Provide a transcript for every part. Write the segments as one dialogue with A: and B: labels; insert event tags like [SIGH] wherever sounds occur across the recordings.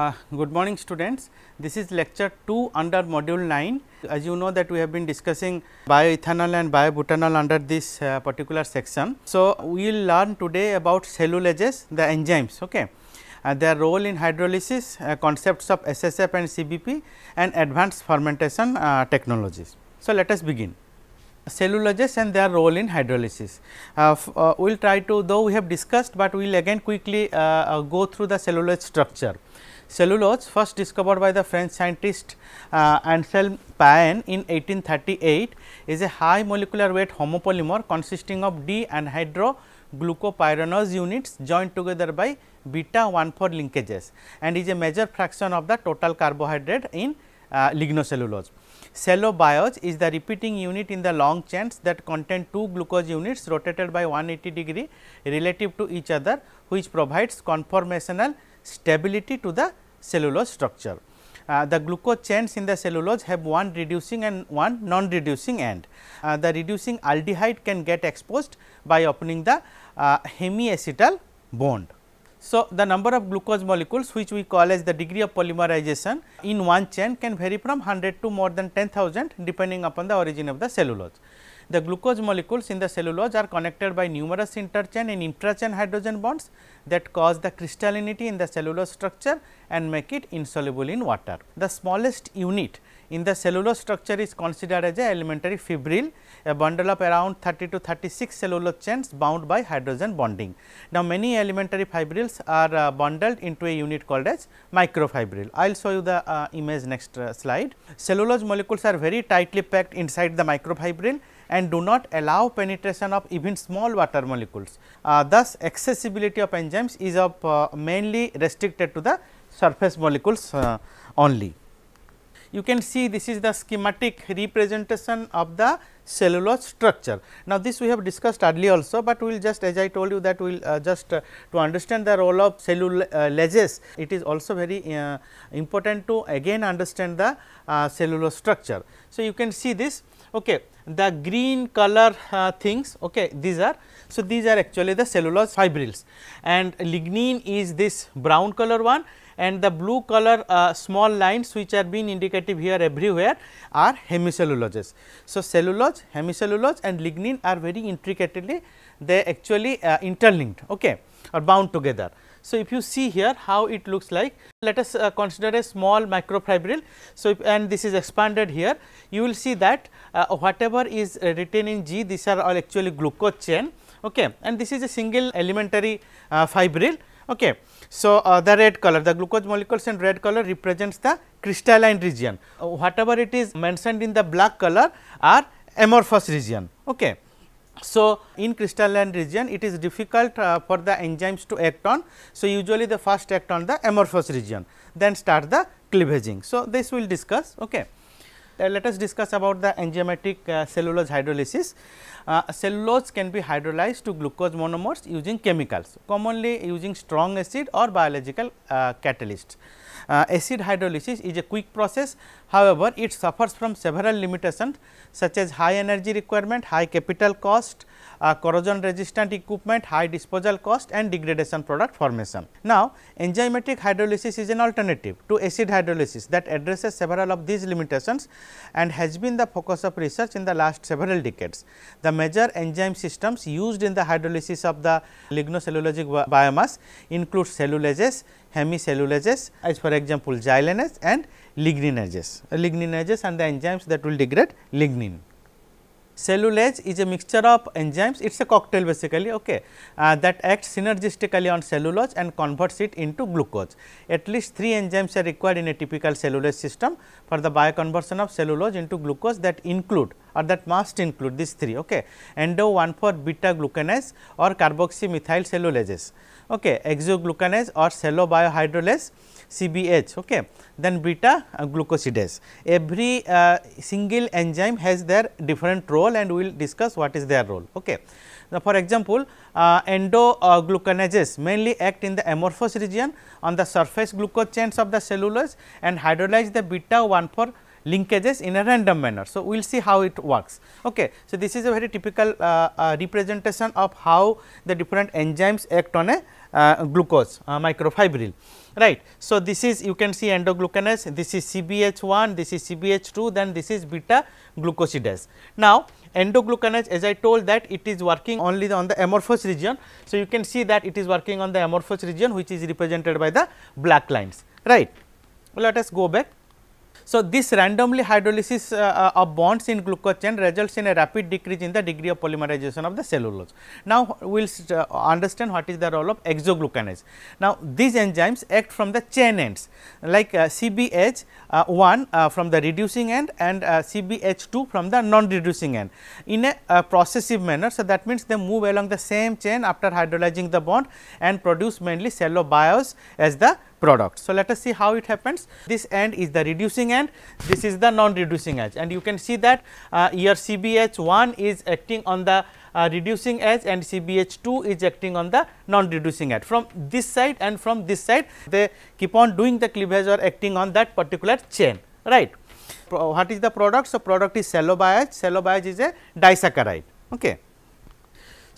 A: Uh, good morning students. This is lecture 2 under module 9. As you know that we have been discussing bioethanol and biobutanol under this uh, particular section. So, we will learn today about cellulases, the enzymes, okay. Uh, their role in hydrolysis, uh, concepts of SSF and CBP and advanced fermentation uh, technologies. So, let us begin Cellulases and their role in hydrolysis. Uh, uh, we will try to though we have discussed, but we will again quickly uh, uh, go through the cellulose structure cellulose first discovered by the French scientist uh, Anselm Payen in 1838 is a high molecular weight homopolymer consisting of D anhydro glucopyranose units joined together by beta 1 4 linkages and is a major fraction of the total carbohydrate in uh, lignocellulose. Cellobiose is the repeating unit in the long chains that contain two glucose units rotated by 180 degree relative to each other which provides conformational stability to the cellulose structure. Uh, the glucose chains in the cellulose have one reducing and one non-reducing end. Uh, the reducing aldehyde can get exposed by opening the uh, hemiacetal bond. So, the number of glucose molecules which we call as the degree of polymerization in one chain can vary from 100 to more than 10,000 depending upon the origin of the cellulose. The glucose molecules in the cellulose are connected by numerous interchain and intrachain hydrogen bonds that cause the crystallinity in the cellular structure and make it insoluble in water. The smallest unit in the cellulose structure is considered as a elementary fibril, a bundle of around 30 to 36 cellulose chains bound by hydrogen bonding. Now, many elementary fibrils are uh, bundled into a unit called as microfibril. I will show you the uh, image next uh, slide. Cellulose molecules are very tightly packed inside the microfibril and do not allow penetration of even small water molecules. Uh, thus, accessibility of enzymes is of uh, mainly restricted to the surface molecules uh, only you can see this is the schematic representation of the cellulose structure. Now, this we have discussed earlier also, but we will just as I told you that we will uh, just uh, to understand the role of cellulages, uh, it is also very uh, important to again understand the uh, cellulose structure. So, you can see this okay, the green color things okay, these are. So, these are actually the cellulose fibrils and lignin is this brown color one and the blue color uh, small lines which are being indicative here everywhere are hemicelluloses. So, cellulose, hemicellulose and lignin are very intricately they actually uh, interlinked okay, or bound together. So, if you see here how it looks like, let us uh, consider a small microfibril. So, if, and this is expanded here, you will see that uh, whatever is written in G, these are all actually glucose chain okay. and this is a single elementary uh, fibril Okay. So, uh, the red color, the glucose molecules in red color represents the crystalline region. Uh, whatever it is mentioned in the black color are amorphous region. Okay. So, in crystalline region it is difficult uh, for the enzymes to act on. So, usually the first act on the amorphous region then start the cleavaging. So, this we will discuss. Okay. Uh, let us discuss about the enzymatic uh, cellulose hydrolysis. Uh, cellulose can be hydrolyzed to glucose monomers using chemicals, commonly using strong acid or biological catalysts. Uh, acid hydrolysis is a quick process. However, it suffers from several limitations such as high energy requirement, high capital cost, corrosion resistant equipment, high disposal cost and degradation product formation. Now, enzymatic hydrolysis is an alternative to acid hydrolysis that addresses several of these limitations and has been the focus of research in the last several decades. The major enzyme systems used in the hydrolysis of the lignocellulosic biomass include cellulases, hemicellulases as for example, xylanase and ligninases, ligninases and the enzymes that will degrade lignin. Cellulase is a mixture of enzymes, it is a cocktail basically okay, uh, that acts synergistically on cellulose and converts it into glucose. At least 3 enzymes are required in a typical cellulose system for the bioconversion of cellulose into glucose that include or that must include these 3 okay, endo 1 4 beta glucanase or carboxymethyl cellulases, okay, exoglucanase or cellobiohydrolase CBH, okay, then beta uh, glucosidase. Every uh, single enzyme has their different role and we will discuss what is their role. Okay. Now, for example, uh, endoglucanases uh, mainly act in the amorphous region on the surface glucose chains of the cellulose and hydrolyze the beta 1 for linkages in a random manner. So, we will see how it works. Okay. So, this is a very typical uh, uh, representation of how the different enzymes act on a uh, glucose uh, microfibril right. So, this is you can see endoglucanase, this is CBH1, this is CBH2, then this is beta glucosidase. Now, endoglucanase as I told that it is working only on the amorphous region. So, you can see that it is working on the amorphous region which is represented by the black lines, right. Let us go back so, this randomly hydrolysis uh, uh, of bonds in glucose chain results in a rapid decrease in the degree of polymerization of the cellulose. Now, we will uh, understand what is the role of exoglucanase. Now, these enzymes act from the chain ends like uh, CBH uh, 1 uh, from the reducing end and CBH 2 from the non-reducing end in a processive manner. So, that means, they move along the same chain after hydrolyzing the bond and produce mainly cellobios as the product. So, let us see how it happens. This end is the reducing end, this is the non-reducing edge and you can see that uh, your CBH1 is acting on the uh, reducing edge and CBH2 is acting on the non-reducing edge. From this side and from this side, they keep on doing the cleavage or acting on that particular chain, right. Pro what is the product? So, product is shallow bias, is a disaccharide. Okay.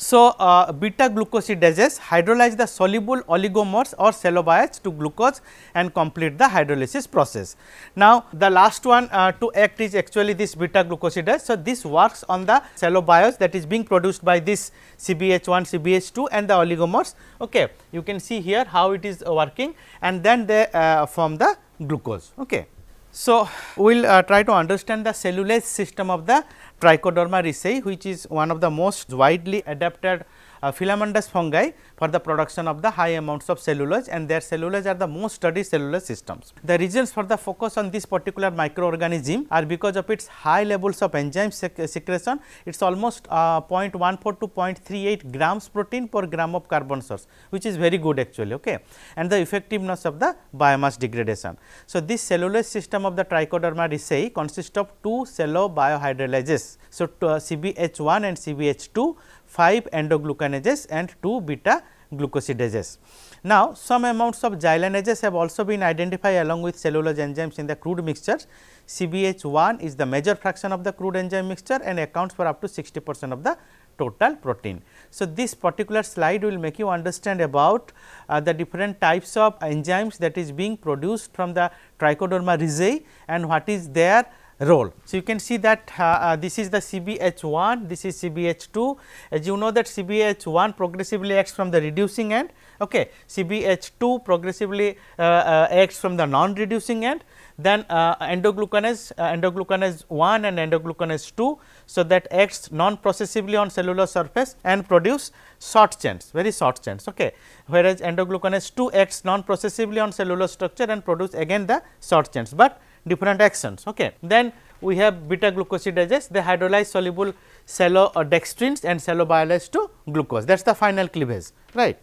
A: So, uh, beta glucosidases hydrolyze the soluble oligomers or salobites to glucose and complete the hydrolysis process. Now, the last one uh, to act is actually this beta glucosidase. So, this works on the salobiols that is being produced by this CBH1, CBH2 and the oligomers. Okay. You can see here how it is working and then they uh, form the glucose. Okay. So, we will uh, try to understand the cellulase system of the trichoderma raceyi which is one of the most widely adapted uh, filamentous fungi for the production of the high amounts of cellulose and their cellulose are the most studied cellulose systems. The reasons for the focus on this particular microorganism are because of its high levels of enzyme sec secretion, it is almost uh, 0.14 to 0.38 grams protein per gram of carbon source which is very good actually okay. and the effectiveness of the biomass degradation. So, this cellulose system of the trichoderma riceyi consists of two cello biohydrolyses. So, to, uh, CBH1 and CBH2 5 endoglucanases and 2 beta glucosidases. Now, some amounts of xylanases have also been identified along with cellulose enzymes in the crude mixtures. CBH1 is the major fraction of the crude enzyme mixture and accounts for up to 60 percent of the total protein. So, this particular slide will make you understand about uh, the different types of enzymes that is being produced from the trichoderma rhizae and what is their role. So, you can see that uh, uh, this is the CBH1, this is CBH2. As you know that CBH1 progressively acts from the reducing end, okay. CBH2 progressively uh, uh, acts from the non-reducing end, then endoglucanase, uh, endoglucanase uh, 1 and endoglucanase 2. So, that acts non-processively on cellular surface and produce short chains, very short chains, okay. whereas endoglucanase 2 acts non-processively on cellular structure and produce again the short chains, but different actions. Okay. Then we have beta glucosidases, they hydrolyze soluble cello or dextrins and cellobiolyze to glucose. That is the final cleavage, right.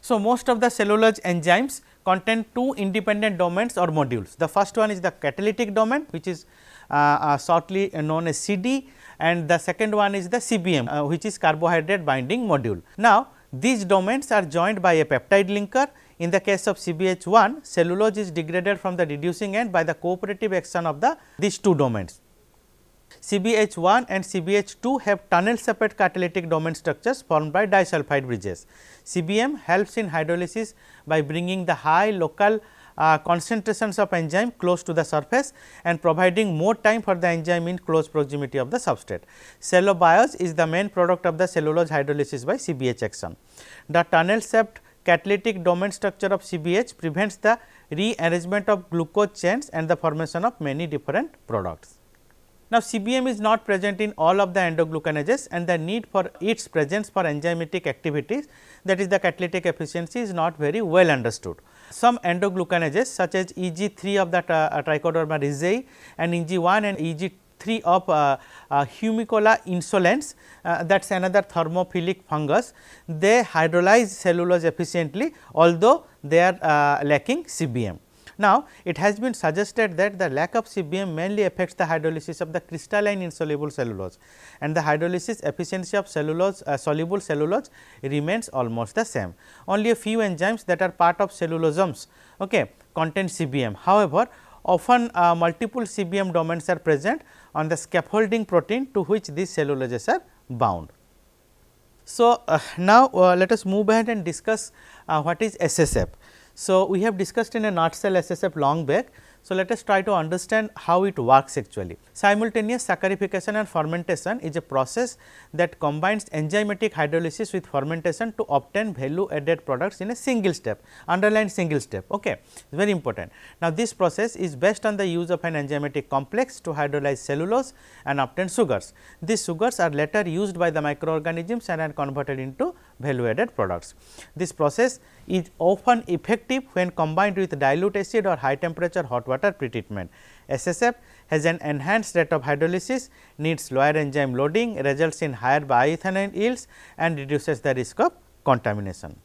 A: So, most of the cellulose enzymes contain two independent domains or modules. The first one is the catalytic domain, which is uh, uh, shortly known as CD and the second one is the CBM, uh, which is carbohydrate binding module. Now, these domains are joined by a peptide linker in the case of CBH1, cellulose is degraded from the reducing end by the cooperative action of the these two domains. CBH1 and CBH2 have tunnel separate catalytic domain structures formed by disulfide bridges. CBM helps in hydrolysis by bringing the high local uh, concentrations of enzyme close to the surface and providing more time for the enzyme in close proximity of the substrate. Cellobiose is the main product of the cellulose hydrolysis by CBH action. The tunnel shaped catalytic domain structure of CBH prevents the rearrangement of glucose chains and the formation of many different products. Now, CBM is not present in all of the endoglucanases and the need for its presence for enzymatic activities that is the catalytic efficiency is not very well understood. Some endoglucanases such as EG3 of the uh, trichoderma rhizae and EG1 and EG2 3 of uh, uh, humicola insolens uh, that is another thermophilic fungus. They hydrolyze cellulose efficiently although they are uh, lacking CBM. Now, it has been suggested that the lack of CBM mainly affects the hydrolysis of the crystalline insoluble cellulose and the hydrolysis efficiency of cellulose uh, soluble cellulose remains almost the same. Only a few enzymes that are part of cellulosomes okay, contain CBM. However, often uh, multiple CBM domains are present on the scaffolding protein to which these cellulases are bound. So, uh, now uh, let us move ahead and discuss uh, what is SSF. So, we have discussed in a nutshell SSF long back. So, let us try to understand how it works actually. Simultaneous saccharification and fermentation is a process that combines enzymatic hydrolysis with fermentation to obtain value added products in a single step, underline single step, okay. very important. Now, this process is based on the use of an enzymatic complex to hydrolyze cellulose and obtain sugars. These sugars are later used by the microorganisms and are converted into value added products. This process is often effective when combined with dilute acid or high temperature hot water pretreatment. SSF has an enhanced rate of hydrolysis, needs lower enzyme loading, results in higher bioethanol yields and reduces the risk of contamination.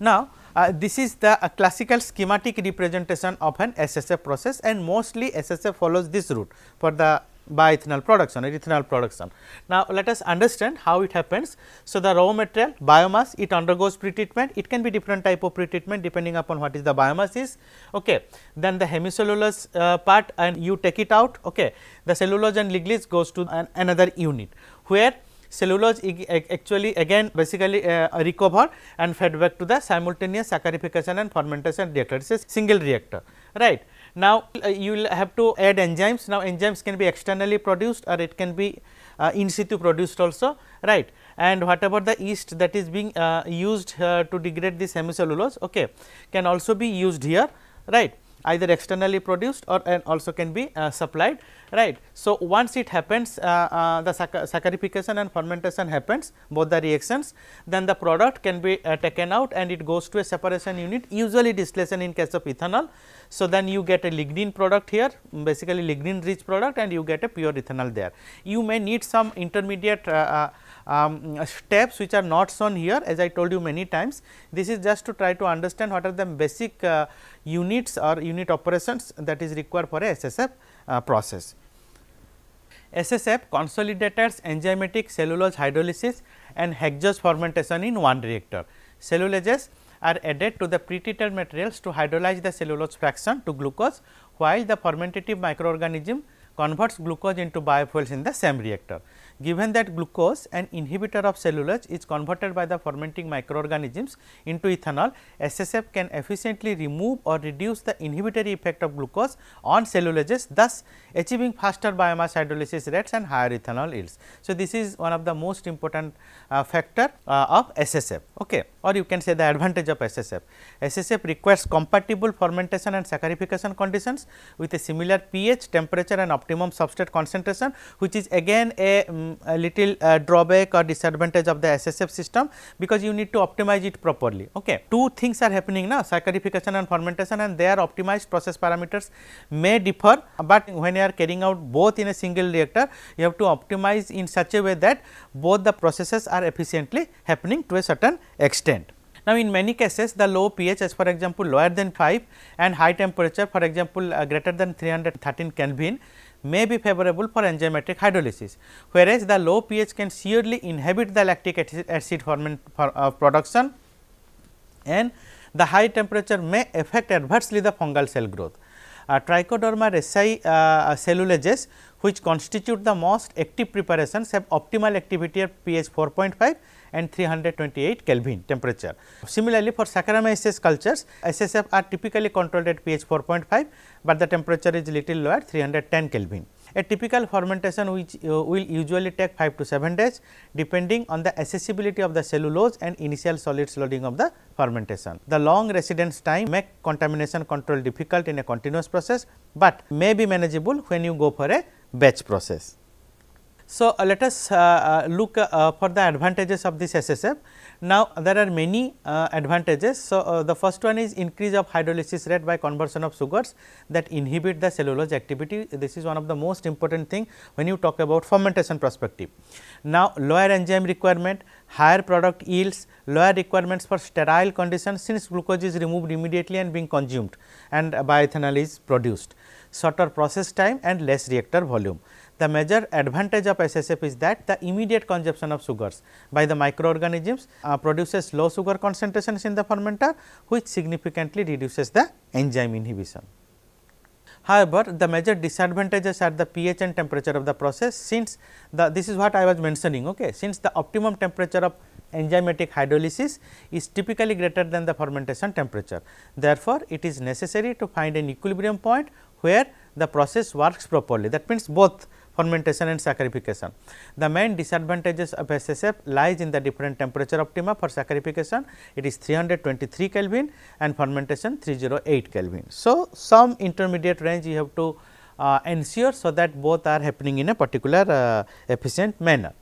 A: Now, uh, this is the uh, classical schematic representation of an SSF process and mostly SSF follows this route for the by ethanol production or ethanol production. Now, let us understand how it happens. So, the raw material biomass it undergoes pretreatment, it can be different type of pretreatment depending upon what is the biomass is. Okay. Then the hemicellulose uh, part and you take it out, okay. the cellulose and lignin goes to an, another unit where cellulose actually again basically uh, recover and fed back to the simultaneous saccharification and fermentation reactor. It is a single reactor, right. Now, uh, you will have to add enzymes. Now, enzymes can be externally produced or it can be uh, in situ produced also right and whatever the yeast that is being uh, used to degrade this hemicellulose okay, can also be used here right either externally produced or and also can be uh, supplied right. So, once it happens uh, uh the saccharification and fermentation happens both the reactions then the product can be uh, taken out and it goes to a separation unit usually distillation in case of ethanol. So, then you get a lignin product here basically lignin rich product and you get a pure ethanol there. You may need some intermediate uh, uh um, steps which are not shown here as I told you many times. This is just to try to understand what are the basic uh, units or unit operations that is required for a SSF uh, process. SSF consolidators enzymatic cellulose hydrolysis and hexose fermentation in one reactor. Cellulases are added to the pretreated materials to hydrolyze the cellulose fraction to glucose while the fermentative microorganism converts glucose into biofuels in the same reactor. Given that glucose, an inhibitor of cellulose is converted by the fermenting microorganisms into ethanol, SSF can efficiently remove or reduce the inhibitory effect of glucose on celluloses, thus achieving faster biomass hydrolysis rates and higher ethanol yields. So, this is one of the most important uh, factor uh, of SSF okay. or you can say the advantage of SSF. SSF requires compatible fermentation and saccharification conditions with a similar pH, temperature and optimum substrate concentration which is again a um, a little uh, drawback or disadvantage of the SSF system because you need to optimize it properly. Okay. Two things are happening now saccharification and fermentation and their optimized process parameters may differ, but when you are carrying out both in a single reactor you have to optimize in such a way that both the processes are efficiently happening to a certain extent. Now, in many cases the low pH as for example, lower than 5 and high temperature for example, uh, greater than 313 Kelvin may be favorable for enzymatic hydrolysis, whereas the low pH can severely inhibit the lactic acid formation of uh, production and the high temperature may affect adversely the fungal cell growth. Uh, trichoderma resi uh, cellulages which constitute the most active preparations have optimal activity at pH 4.5 and 328 Kelvin temperature. Similarly, for Saccharomyces cultures, SSF are typically controlled at pH 4.5, but the temperature is little lower 310 Kelvin. A typical fermentation which uh, will usually take 5 to 7 days depending on the accessibility of the cellulose and initial solids loading of the fermentation. The long residence time make contamination control difficult in a continuous process, but may be manageable when you go for a batch process. So, uh, let us uh, uh, look for the advantages of this SSF. Now, there are many advantages. So, the first one is increase of hydrolysis rate by conversion of sugars that inhibit the cellulose activity. This is one of the most important thing when you talk about fermentation perspective. Now, lower enzyme requirement, higher product yields, lower requirements for sterile conditions since glucose is removed immediately and being consumed and bioethanol is produced, shorter process time and less reactor volume. The major advantage of SSF is that the immediate consumption of sugars by the microorganisms uh, produces low sugar concentrations in the fermenter which significantly reduces the enzyme inhibition. However, the major disadvantages are the pH and temperature of the process since the this is what I was mentioning okay since the optimum temperature of enzymatic hydrolysis is typically greater than the fermentation temperature. Therefore, it is necessary to find an equilibrium point where the process works properly that means both fermentation and saccharification. The main disadvantages of SSF lies in the different temperature optima for saccharification, it is 323 Kelvin and fermentation 308 Kelvin. So, some intermediate range you have to uh, ensure, so that both are happening in a particular uh, efficient manner.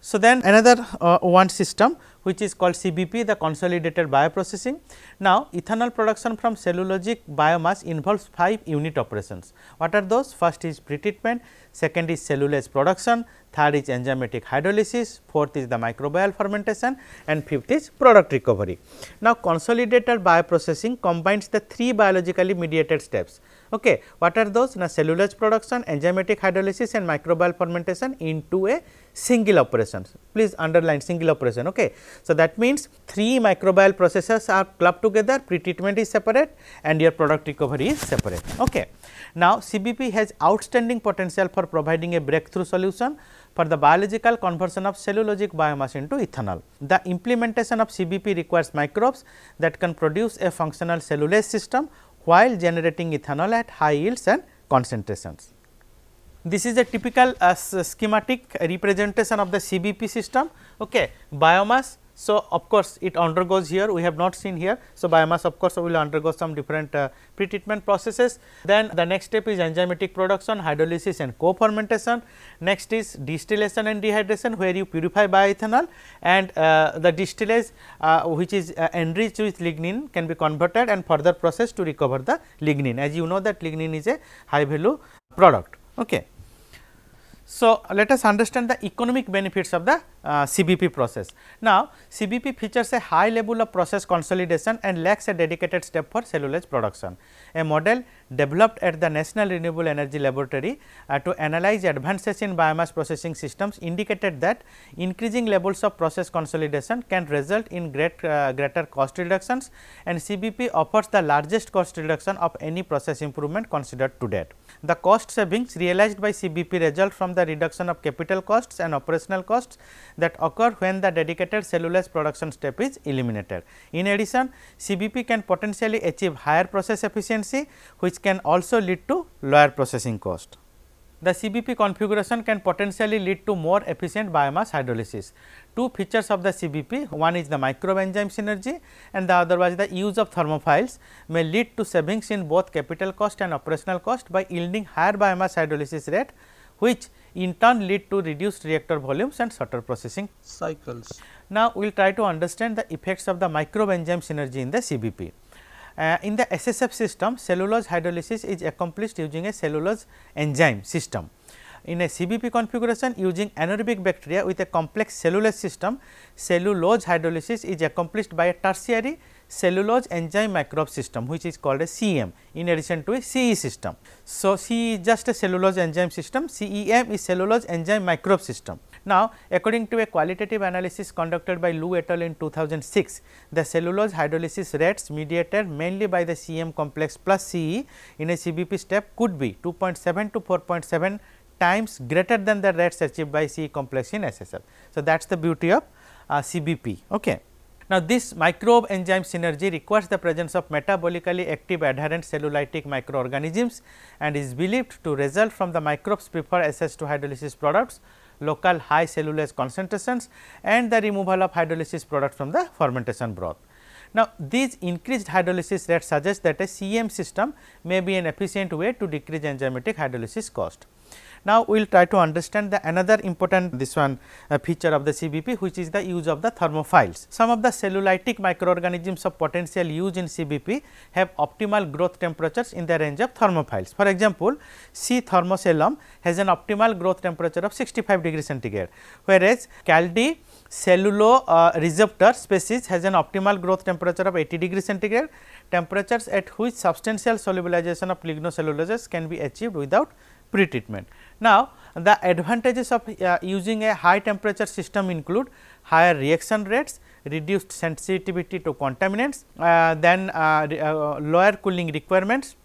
A: So, then another uh, one system which is called CBP the consolidated bioprocessing. Now, ethanol production from cellulosic biomass involves 5 unit operations. What are those? First is pretreatment, second is cellulase production, third is enzymatic hydrolysis, fourth is the microbial fermentation and fifth is product recovery. Now, consolidated bioprocessing combines the three biologically mediated steps. Okay. What are those? Now, cellulose production, enzymatic hydrolysis and microbial fermentation into a single operation. Please underline single operation. Okay. So, that means, three microbial processes are clubbed together, pretreatment is separate and your product recovery is separate. Okay. Now, CBP has outstanding potential for providing a breakthrough solution for the biological conversion of cellulosic biomass into ethanol. The implementation of CBP requires microbes that can produce a functional cellulase system while generating ethanol at high yields and concentrations. This is a typical uh, schematic representation of the CBP system. Okay. Biomass so, of course, it undergoes here we have not seen here. So, biomass of course, will undergo some different uh, pretreatment processes. Then the next step is enzymatic production, hydrolysis and co-fermentation. Next is distillation and dehydration where you purify bioethanol and uh, the distillate uh, which is uh, enriched with lignin can be converted and further processed to recover the lignin. As you know that lignin is a high value product. Okay. So, let us understand the economic benefits of the uh, CBP process. Now, CBP features a high level of process consolidation and lacks a dedicated step for cellulose production. A model developed at the National Renewable Energy Laboratory uh, to analyze advances in biomass processing systems indicated that increasing levels of process consolidation can result in great, uh, greater cost reductions and CBP offers the largest cost reduction of any process improvement considered to date. The cost savings realized by CBP result from the reduction of capital costs and operational costs that occur when the dedicated cellulose production step is eliminated. In addition, CBP can potentially achieve higher process efficiency which can also lead to lower processing cost. The CBP configuration can potentially lead to more efficient biomass hydrolysis. Two features of the CBP, one is the microbe-enzyme synergy and the other was the use of thermophiles may lead to savings in both capital cost and operational cost by yielding higher biomass hydrolysis rate which in turn lead to reduced reactor volumes and shorter processing cycles. Now, we will try to understand the effects of the micro-enzyme synergy in the CBP. Uh, in the SSF system, cellulose hydrolysis is accomplished using a cellulose enzyme system. In a CBP configuration using anaerobic bacteria with a complex cellulose system, cellulose hydrolysis is accomplished by a tertiary cellulose enzyme microbe system which is called a CEM in addition to a CE system. So, CE is just a cellulose enzyme system, CEM is cellulose enzyme microbe system. Now, according to a qualitative analysis conducted by Liu et al. in 2006, the cellulose hydrolysis rates mediated mainly by the CEM complex plus CE in a CBP step could be 2.7 to 4.7 times greater than the rates achieved by CE complex in SSL. So, that is the beauty of uh, CBP. Okay. Now, this microbe enzyme synergy requires the presence of metabolically active adherent cellulitic microorganisms and is believed to result from the microbes prefer SS to hydrolysis products, local high cellulase concentrations and the removal of hydrolysis products from the fermentation broth. Now, these increased hydrolysis rate suggests that a CM system may be an efficient way to decrease enzymatic hydrolysis cost. Now, we will try to understand the another important this one uh, feature of the CBP which is the use of the thermophiles. Some of the cellulitic microorganisms of potential use in CBP have optimal growth temperatures in the range of thermophiles. For example, C thermocellum has an optimal growth temperature of 65 degree centigrade, whereas Caldi cellulo uh, receptor species has an optimal growth temperature of 80 degree centigrade, temperatures at which substantial solubilization of lignocelluloses can be achieved without pretreatment. Now, the advantages of uh, using a high temperature system include higher reaction rates, reduced sensitivity to contaminants, uh, then uh, uh, lower cooling requirements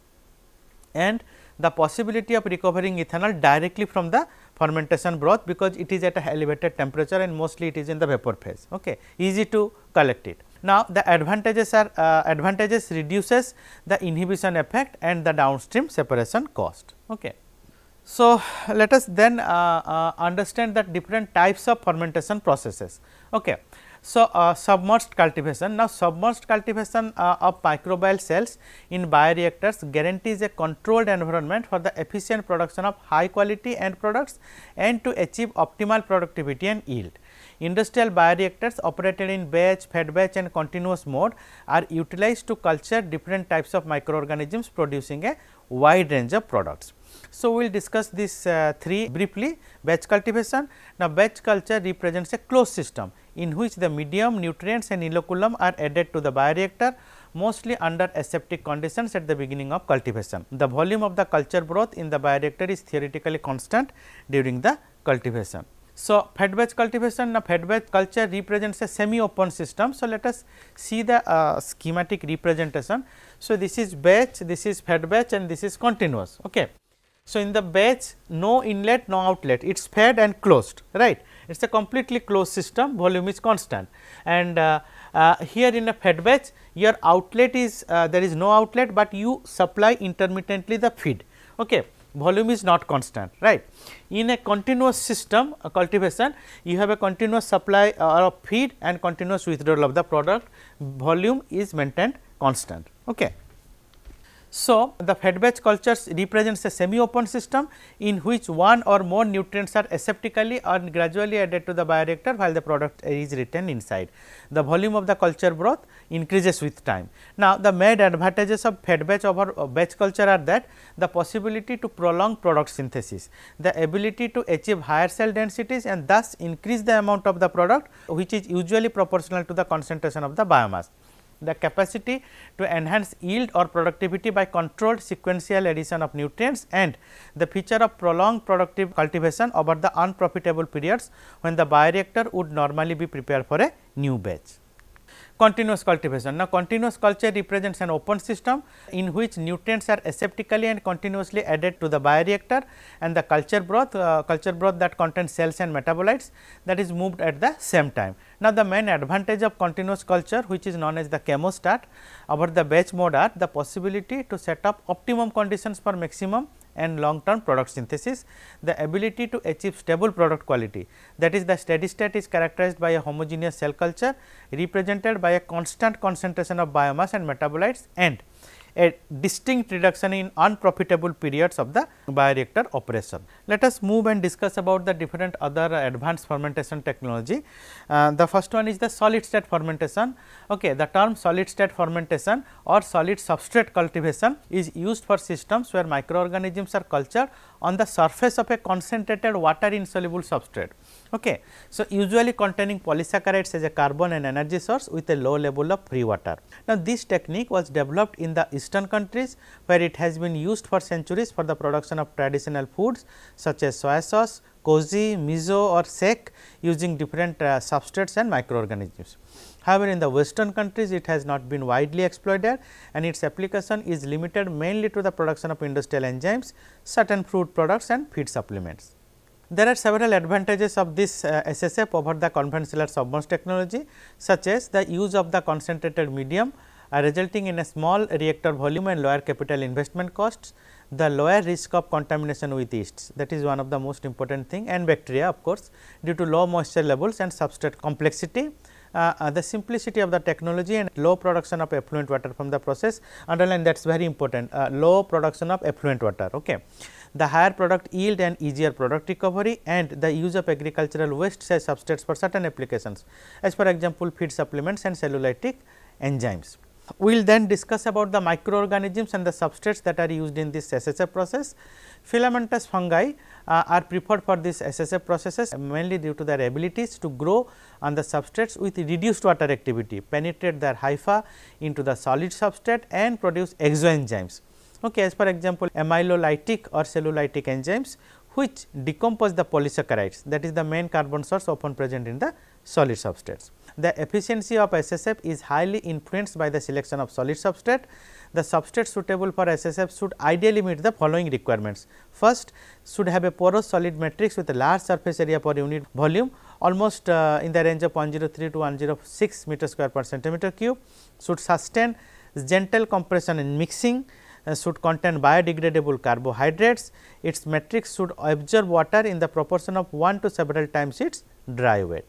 A: and the possibility of recovering ethanol directly from the fermentation broth because it is at a elevated temperature and mostly it is in the vapor phase okay easy to collect it now the advantages are uh, advantages reduces the inhibition effect and the downstream separation cost okay so, let us then uh, uh, understand that different types of fermentation processes. Okay. So, uh, submerged cultivation. Now, submerged cultivation uh, of microbial cells in bioreactors guarantees a controlled environment for the efficient production of high quality end products and to achieve optimal productivity and yield. Industrial bioreactors operated in batch, fed batch and continuous mode are utilized to culture different types of microorganisms producing a wide range of products. So, we will discuss this uh, three briefly batch cultivation. Now, batch culture represents a closed system in which the medium, nutrients and inoculum are added to the bioreactor mostly under aseptic conditions at the beginning of cultivation. The volume of the culture growth in the bioreactor is theoretically constant during the cultivation. So, fed batch cultivation now fed batch culture represents a semi open system. So, let us see the uh, schematic representation. So, this is batch, this is fed batch and this is continuous. Okay. So, in the batch no inlet no outlet it is fed and closed right it is a completely closed system volume is constant and uh, uh, here in a fed batch your outlet is uh, there is no outlet, but you supply intermittently the feed okay volume is not constant right. In a continuous system a cultivation you have a continuous supply uh, of feed and continuous withdrawal of the product volume is maintained constant. Okay. So, the fed batch cultures represents a semi open system in which one or more nutrients are aseptically or gradually added to the bioreactor while the product is retained inside. The volume of the culture broth increases with time. Now, the main advantages of fed batch over uh, batch culture are that the possibility to prolong product synthesis, the ability to achieve higher cell densities and thus increase the amount of the product which is usually proportional to the concentration of the biomass the capacity to enhance yield or productivity by controlled sequential addition of nutrients and the feature of prolonged productive cultivation over the unprofitable periods when the bioreactor would normally be prepared for a new batch continuous cultivation. Now, continuous culture represents an open system in which nutrients are aseptically and continuously added to the bioreactor and the culture broth, uh, culture broth that contains cells and metabolites that is moved at the same time. Now, the main advantage of continuous culture which is known as the chemostat over the batch mode are the possibility to set up optimum conditions for maximum and long term product synthesis. The ability to achieve stable product quality that is the steady state is characterized by a homogeneous cell culture represented by a constant concentration of biomass and metabolites and a distinct reduction in unprofitable periods of the bioreactor operation. Let us move and discuss about the different other advanced fermentation technology. Uh, the first one is the solid state fermentation. Okay, the term solid state fermentation or solid substrate cultivation is used for systems where microorganisms are cultured on the surface of a concentrated water insoluble substrate. Okay. So, usually containing polysaccharides as a carbon and energy source with a low level of free water. Now, this technique was developed in the eastern countries where it has been used for centuries for the production of traditional foods such as soy sauce, koji, miso or sek using different uh, substrates and microorganisms. However, in the western countries it has not been widely exploited and its application is limited mainly to the production of industrial enzymes, certain fruit products and feed supplements. There are several advantages of this uh, SSF over the conventional submerged technology such as the use of the concentrated medium uh, resulting in a small reactor volume and lower capital investment costs, the lower risk of contamination with yeasts that is one of the most important thing and bacteria of course, due to low moisture levels and substrate complexity uh, uh, the simplicity of the technology and low production of effluent water from the process underline that is very important uh, low production of effluent water. Okay. The higher product yield and easier product recovery and the use of agricultural waste as substrates for certain applications as for example, feed supplements and cellulitic enzymes. We will then discuss about the microorganisms and the substrates that are used in this SSF process. Filamentous fungi uh, are preferred for this SSF processes mainly due to their abilities to grow on the substrates with reduced water activity, penetrate their hypha into the solid substrate and produce exoenzymes. Okay, as for example, amylolytic or cellulitic enzymes which decompose the polysaccharides that is the main carbon source often present in the solid substrates. The efficiency of SSF is highly influenced by the selection of solid substrate. The substrate suitable for SSF should ideally meet the following requirements. First, should have a porous solid matrix with a large surface area per unit volume almost uh, in the range of 103 to 106 meter square per centimeter cube, should sustain gentle compression in mixing, uh, should contain biodegradable carbohydrates, its matrix should absorb water in the proportion of 1 to several times its dry weight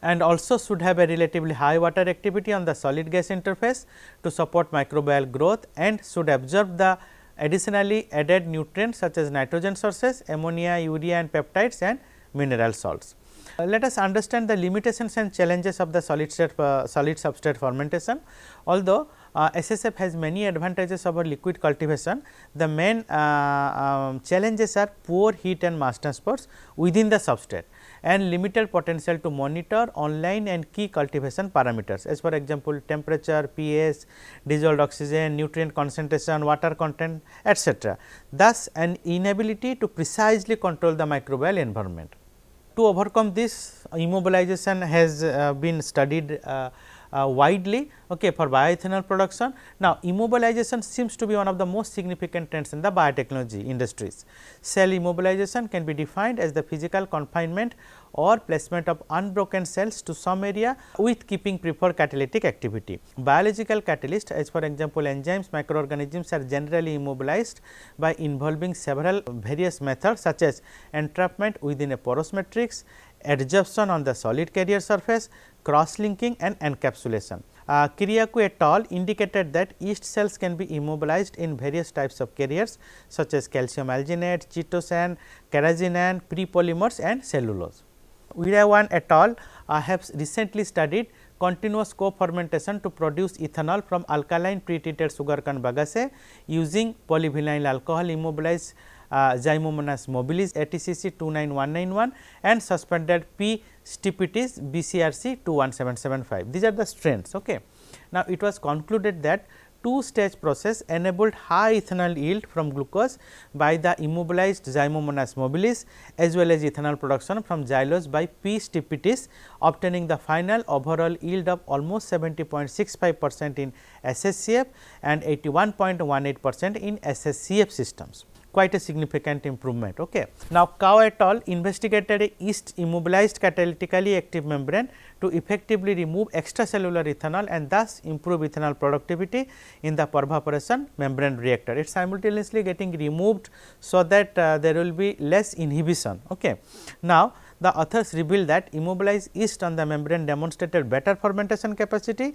A: and also should have a relatively high water activity on the solid gas interface to support microbial growth and should absorb the additionally added nutrients such as nitrogen sources, ammonia, urea and peptides and mineral salts. Uh, let us understand the limitations and challenges of the solid, state, uh, solid substrate fermentation. Although uh, SSF has many advantages over liquid cultivation, the main uh, um, challenges are poor heat and mass transports within the substrate and limited potential to monitor online and key cultivation parameters as for example, temperature, pH, dissolved oxygen, nutrient concentration, water content etc. Thus, an inability to precisely control the microbial environment. To overcome this immobilization has uh, been studied uh, uh, widely okay, for bioethanol production. Now, immobilization seems to be one of the most significant trends in the biotechnology industries. Cell immobilization can be defined as the physical confinement or placement of unbroken cells to some area with keeping preferred catalytic activity. Biological catalysts as for example, enzymes, microorganisms are generally immobilized by involving several various methods such as entrapment within a porous matrix, adsorption on the solid carrier surface, cross-linking and encapsulation. Uh, et al indicated that yeast cells can be immobilized in various types of carriers such as calcium alginate, chitosan, carrageenan, prepolymers and cellulose. Virawan et al uh, have recently studied continuous co-fermentation to produce ethanol from alkaline pre-treated sugarcane bagasse using polyvinyl alcohol immobilized uh, Zymomonas mobilis ATCC 29191 and suspended P Stipitis BCRC 21775. These are the strengths. Okay. Now, it was concluded that two stage process enabled high ethanol yield from glucose by the immobilized Zymomonas mobilis as well as ethanol production from xylose by P. stipitis obtaining the final overall yield of almost 70.65 percent in SSCF and 81.18 percent in SSCF systems quite a significant improvement. Okay. Now, cow et al investigated a yeast immobilized catalytically active membrane to effectively remove extracellular ethanol and thus improve ethanol productivity in the pervaporation membrane reactor. It is simultaneously getting removed, so that uh, there will be less inhibition. Okay. Now, the authors revealed that immobilized yeast on the membrane demonstrated better fermentation capacity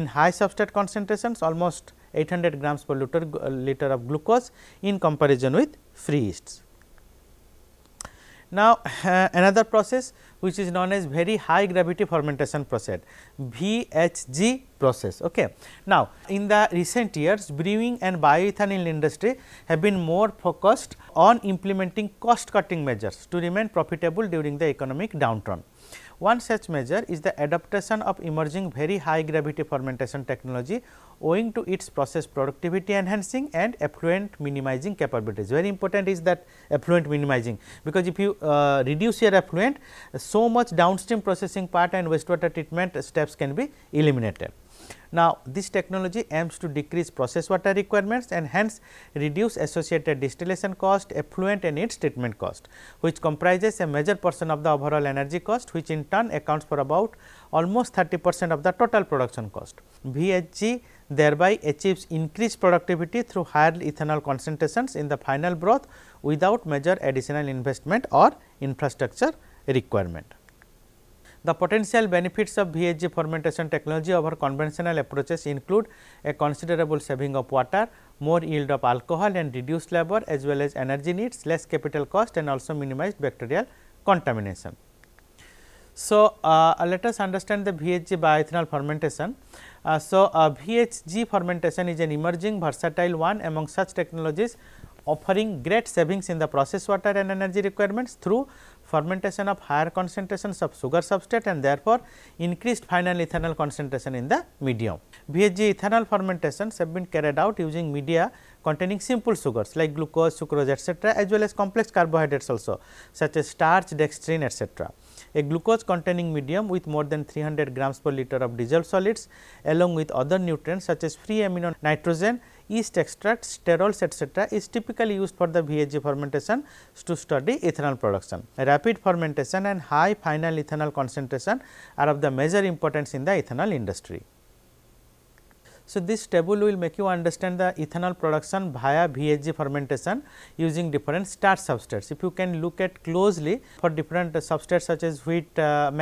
A: in high substrate concentrations almost 800 grams per liter, uh, liter of glucose in comparison with free yeasts. Now, uh, [LAUGHS] another process which is known as very high gravity fermentation process VHG process. Okay. Now, in the recent years brewing and bioethanol industry have been more focused on implementing cost cutting measures to remain profitable during the economic downturn. One such measure is the adaptation of emerging very high gravity fermentation technology owing to its process productivity enhancing and effluent minimizing capabilities. Very important is that effluent minimizing, because if you uh, reduce your effluent, so much downstream processing part and wastewater treatment steps can be eliminated. Now, this technology aims to decrease process water requirements and hence reduce associated distillation cost, effluent and its treatment cost, which comprises a major portion of the overall energy cost, which in turn accounts for about almost 30 percent of the total production cost. VHG thereby achieves increased productivity through higher ethanol concentrations in the final broth without major additional investment or infrastructure requirement. The potential benefits of VHG fermentation technology over conventional approaches include a considerable saving of water, more yield of alcohol and reduced labor as well as energy needs, less capital cost and also minimized bacterial contamination. So, uh, let us understand the VHG bioethanol fermentation. Uh, so, uh, VHG fermentation is an emerging versatile one among such technologies offering great savings in the process water and energy requirements through fermentation of higher concentrations of sugar substrate and therefore, increased final ethanol concentration in the medium. VHG ethanol fermentations have been carried out using media containing simple sugars like glucose, sucrose etc., as well as complex carbohydrates also such as starch, dextrin etc. A glucose containing medium with more than 300 grams per liter of dissolved solids along with other nutrients such as free amino nitrogen yeast extracts, sterols etc. is typically used for the VHG fermentation to study ethanol production. Rapid fermentation and high final ethanol concentration are of the major importance in the ethanol industry. So, this table will make you understand the ethanol production via VHG fermentation using different starch substrates. If you can look at closely for different substrates such as wheat, uh,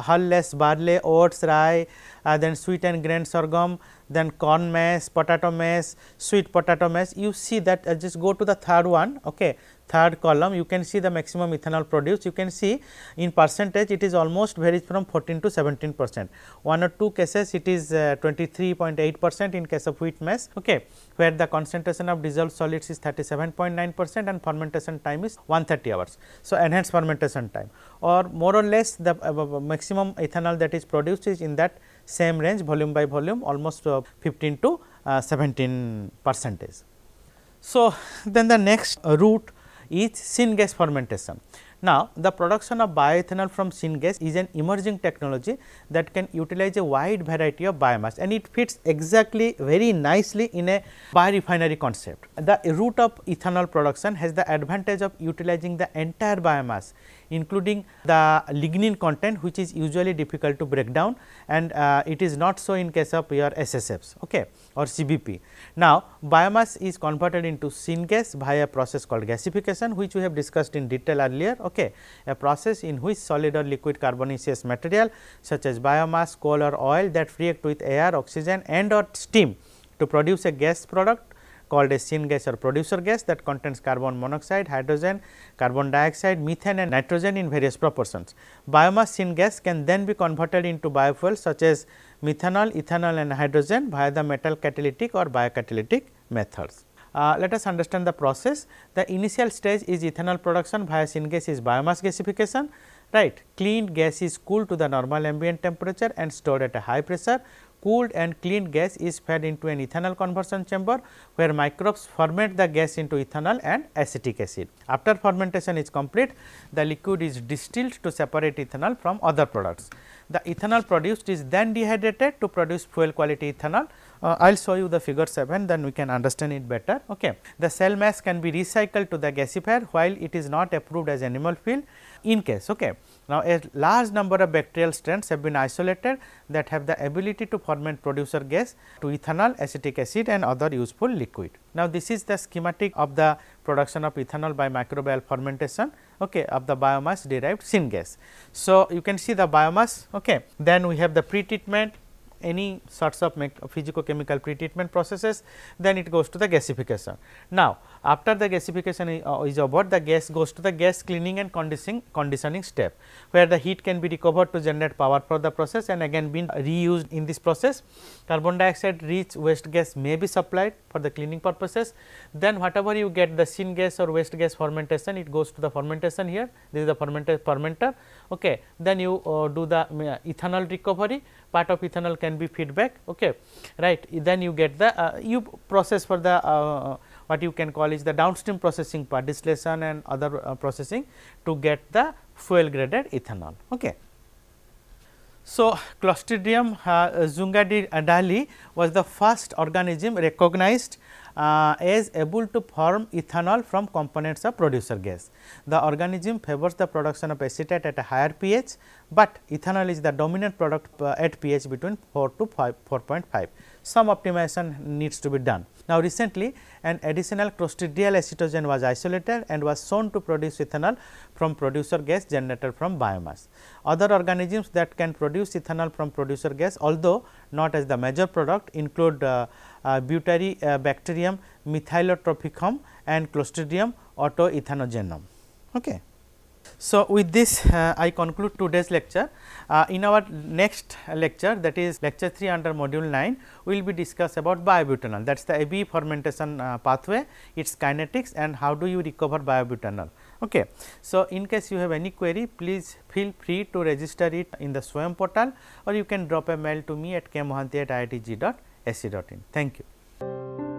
A: hull uh, barley, oats, rye, uh, then sweet and grain sorghum, then corn mass, potato mass, sweet potato mass, you see that uh, just go to the third one. Okay third column you can see the maximum ethanol produced you can see in percentage it is almost varies from 14 to 17 percent one or two cases it is 23.8 uh, percent in case of wheat mass. okay where the concentration of dissolved solids is 37.9 percent and fermentation time is 130 hours so enhanced fermentation time or more or less the uh, uh, maximum ethanol that is produced is in that same range volume by volume almost uh, 15 to uh, 17 percentage so then the next route is syngas fermentation. Now, the production of bioethanol from syngas is an emerging technology that can utilize a wide variety of biomass and it fits exactly very nicely in a biorefinery concept. The route of ethanol production has the advantage of utilizing the entire biomass including the lignin content which is usually difficult to break down and uh, it is not so in case of your SSFs okay, or CBP. Now, biomass is converted into syngas via a process called gasification which we have discussed in detail earlier okay, a process in which solid or liquid carbonaceous material such as biomass, coal or oil that react with air, oxygen and or steam to produce a gas product called a syn gas or producer gas that contains carbon monoxide, hydrogen, carbon dioxide, methane and nitrogen in various proportions. Biomass syn gas can then be converted into biofuels such as methanol, ethanol and hydrogen via the metal catalytic or biocatalytic methods. Uh, let us understand the process. The initial stage is ethanol production via syngas is biomass gasification, right. Clean gas is cooled to the normal ambient temperature and stored at a high pressure cooled and clean gas is fed into an ethanol conversion chamber where microbes ferment the gas into ethanol and acetic acid. After fermentation is complete, the liquid is distilled to separate ethanol from other products. The ethanol produced is then dehydrated to produce fuel quality ethanol. Uh, I will show you the figure 7 then we can understand it better. Okay. The cell mass can be recycled to the gasifier while it is not approved as animal fuel in case. Okay. Now, a large number of bacterial strains have been isolated that have the ability to ferment producer gas to ethanol, acetic acid and other useful liquid. Now, this is the schematic of the production of ethanol by microbial fermentation okay, of the biomass derived syngas. So, you can see the biomass, okay. then we have the pretreatment, any sorts of physicochemical pretreatment processes, then it goes to the gasification. Now, after the gasification uh, is, uh, over, the gas goes to the gas cleaning and conditioning, conditioning step, where the heat can be recovered to generate power for the process and again been reused in this process. Carbon dioxide rich waste gas may be supplied for the cleaning purposes. Then whatever you get the syn gas or waste gas fermentation, it goes to the fermentation here, this is the fermenter, fermenter okay. then you uh, do the uh, ethanol recovery, part of ethanol can be feedback okay right then you get the uh, you process for the uh, what you can call is the downstream processing part distillation and other uh, processing to get the fuel graded ethanol okay so, Clostridium uh, zungadi uh, was the first organism recognized uh, is able to form ethanol from components of producer gas. The organism favors the production of acetate at a higher pH, but ethanol is the dominant product uh, at pH between 4 to 4.5. Some optimization needs to be done. Now, recently an additional clostridial acetogen was isolated and was shown to produce ethanol from producer gas generated from biomass. Other organisms that can produce ethanol from producer gas although not as the major product include uh, uh, butyrobacterium, uh, methylotropicum and clostridium autoethanogenum. Okay. So, with this uh, I conclude today's lecture. Uh, in our next lecture that is lecture 3 under module 9 we will be discuss about biobutanol that is the AB fermentation uh, pathway, its kinetics and how do you recover biobutanol. Okay. So, in case you have any query please feel free to register it in the SWAM portal or you can drop a mail to me at kmohanty at iitg.ac.in. Thank you.